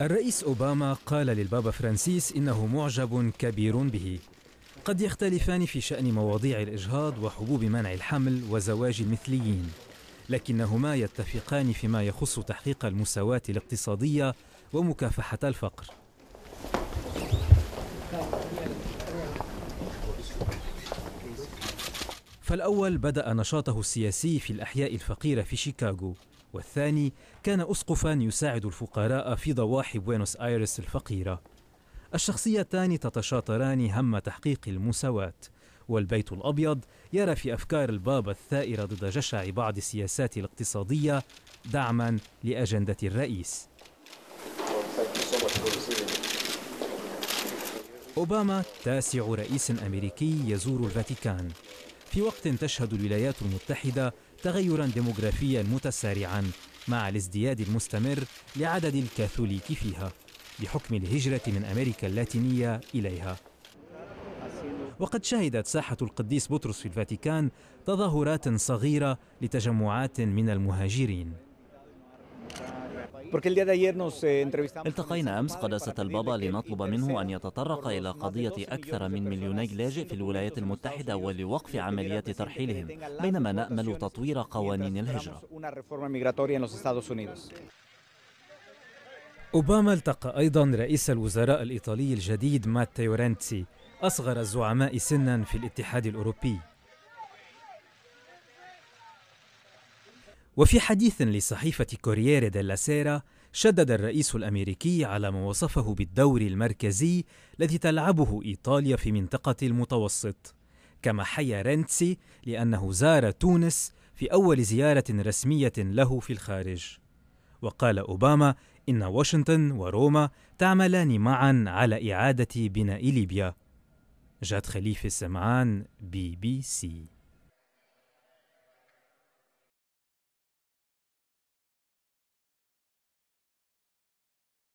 الرئيس أوباما قال للبابا فرانسيس إنه معجب كبير به قد يختلفان في شأن مواضيع الإجهاض وحبوب منع الحمل وزواج المثليين لكنهما يتفقان فيما يخص تحقيق المساواة الاقتصادية ومكافحة الفقر فالأول بدأ نشاطه السياسي في الأحياء الفقيرة في شيكاغو والثاني كان أسقفا يساعد الفقراء في ضواحي بوينوس آيرس الفقيرة الشخصيتان تتشاطران هم تحقيق المساواة والبيت الأبيض يرى في أفكار البابا الثائرة ضد جشع بعض السياسات الاقتصادية دعما لأجندة الرئيس أوباما تاسع رئيس أمريكي يزور الفاتيكان في وقت تشهد الولايات المتحدة تغيرا ديموغرافيا متسارعا مع الازدياد المستمر لعدد الكاثوليك فيها بحكم الهجرة من أمريكا اللاتينية إليها وقد شهدت ساحة القديس بطرس في الفاتيكان تظاهرات صغيرة لتجمعات من المهاجرين Eh, التقينا أمس قداسة البابا لنطلب منه أن يتطرق إلى قضية أكثر من مليوني لاجئ في الولايات المتحدة ولوقف عمليات ترحيلهم بينما نأمل تطوير قوانين الهجرة أوباما التقى أيضا رئيس الوزراء الإيطالي الجديد ماتيو رينتسي أصغر الزعماء سنا في الاتحاد الأوروبي وفي حديث لصحيفة كورييري ديلا سيرا شدد الرئيس الأمريكي على ما وصفه بالدور المركزي الذي تلعبه إيطاليا في منطقة المتوسط كما حيا رينتسي لأنه زار تونس في أول زيارة رسمية له في الخارج وقال أوباما إن واشنطن وروما تعملان معا على إعادة بناء ليبيا جاد خليفة سمعان بي بي سي